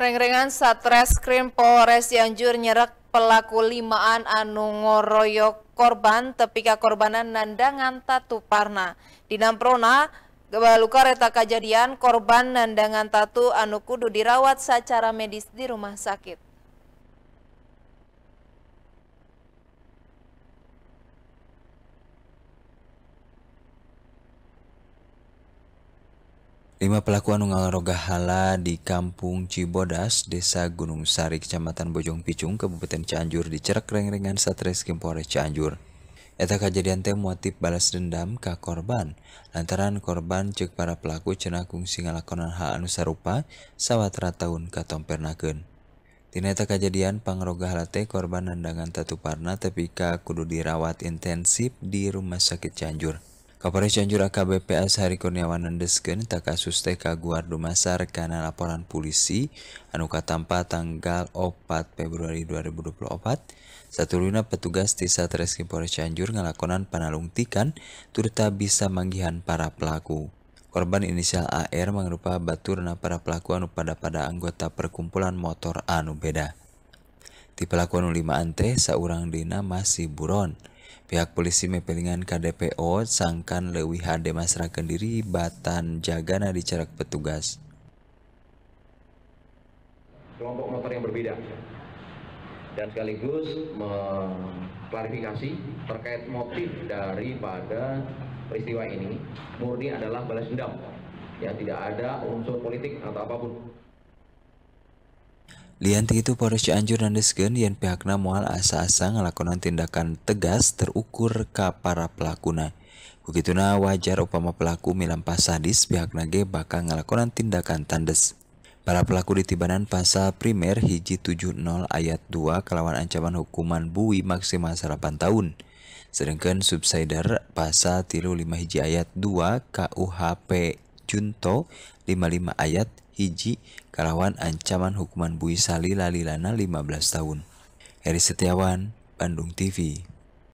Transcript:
Reng-rengan Satreskrim Polres Cianjur nyerek pelaku limaan anu ngoroyok korban tepika korbanan nandangan tatu parna. Di Namprona, luka reta kejadian korban nandangan tatu anu kudu dirawat secara medis di rumah sakit. pelakuanwalrogahala di Kampung Cibodas, Desa Gunung Sari Kecamatan Bojong Picung Kabupaten Canjur di dicekrengrengan satris Keore Canjur. Etak kejadian temmu watif balas dendam Ka korban, Laaran korban cek para pelaku cenakung Singalakonan H Nu sarupa sawwatera tahun Katompernaken. Tineeta kejadian Panroga Late korbanrendangan Tatuparna Tepi Ka Kudu dirawat intensif di Ru rumah sakitkit Canjur. Kapolres Cianjur AKBP Ashari Kurniawan nendeskeun takasus teh kaguar dumasar karena laporan polisi anu tanpa tanggal 4 Februari 2024 satu luna petugas di Satreskrim Polres Cianjur ngalakonan panalungtikan turta bisa manggihan para pelaku. Korban inisial AR mengrupa baturna para pelaku anu pada pada anggota perkumpulan motor anu beda. Di pelaku anu lima ante seorang dina masih buron. Pihak polisi mepelingan KDPO sangkan lewi hade masyarakat diri batan jagana dicerak petugas. Kelompok motor yang berbeda dan sekaligus mengklarifikasi terkait motif daripada peristiwa ini murni adalah balas dendam yang tidak ada unsur politik atau apapun. Lianti itu Polres Cianjur nandeskeun yang pihaknya mual asa-asa ngelakonan tindakan tegas terukur ke para pelakuna. Begitulah wajar upama pelaku milampah sadis pihak nage bakal ngelakonan tindakan tandes. Para pelaku ditibanan pasal primer hiji 70 ayat 2 kelawan ancaman hukuman bui maksimal 8 tahun. Sedangkan subsider pasal tilu 5 hiji ayat 2 KUHP Junto 55 ayat hiji kalawan ancaman hukuman bui salila lilana 15 tahun. Heri Setiawan, Bandung TV.